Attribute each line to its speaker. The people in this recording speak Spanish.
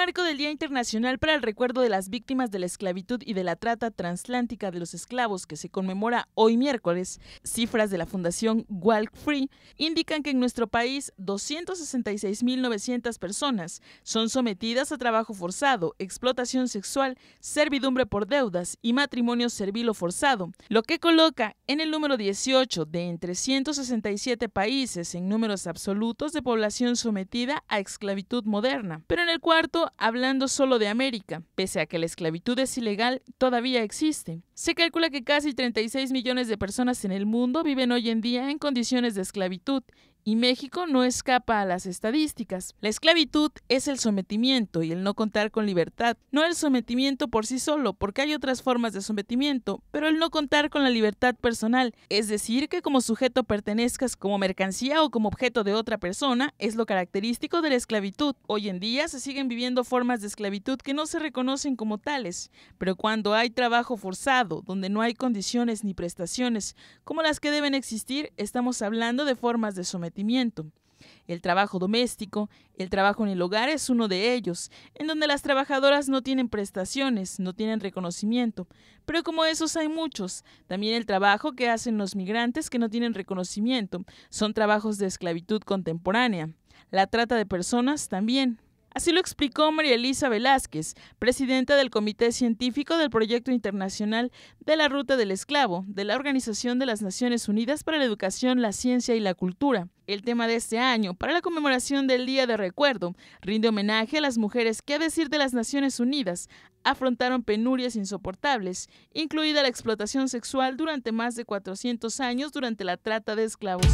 Speaker 1: marco del Día Internacional para el Recuerdo de las Víctimas de la Esclavitud y de la Trata Translántica de los Esclavos, que se conmemora hoy miércoles, cifras de la Fundación Walk Free indican que en nuestro país 266.900 personas son sometidas a trabajo forzado, explotación sexual, servidumbre por deudas y matrimonio servil forzado, lo que coloca en el número 18 de entre 167 países en números absolutos de población sometida a esclavitud moderna. Pero en el cuarto hablando solo de América, pese a que la esclavitud es ilegal, todavía existe. Se calcula que casi 36 millones de personas en el mundo viven hoy en día en condiciones de esclavitud y México no escapa a las estadísticas. La esclavitud es el sometimiento y el no contar con libertad, no el sometimiento por sí solo, porque hay otras formas de sometimiento, pero el no contar con la libertad personal, es decir, que como sujeto pertenezcas como mercancía o como objeto de otra persona, es lo característico de la esclavitud. Hoy en día se siguen viviendo formas de esclavitud que no se reconocen como tales, pero cuando hay trabajo forzado, donde no hay condiciones ni prestaciones como las que deben existir, estamos hablando de formas de sometimiento el trabajo doméstico, el trabajo en el hogar es uno de ellos, en donde las trabajadoras no tienen prestaciones, no tienen reconocimiento. Pero como esos hay muchos, también el trabajo que hacen los migrantes que no tienen reconocimiento, son trabajos de esclavitud contemporánea. La trata de personas también. Así lo explicó María Elisa Velázquez, presidenta del Comité Científico del Proyecto Internacional de la Ruta del Esclavo, de la Organización de las Naciones Unidas para la Educación, la Ciencia y la Cultura. El tema de este año, para la conmemoración del Día de Recuerdo, rinde homenaje a las mujeres que, a decir de las Naciones Unidas, afrontaron penurias insoportables, incluida la explotación sexual durante más de 400 años durante la trata de esclavos.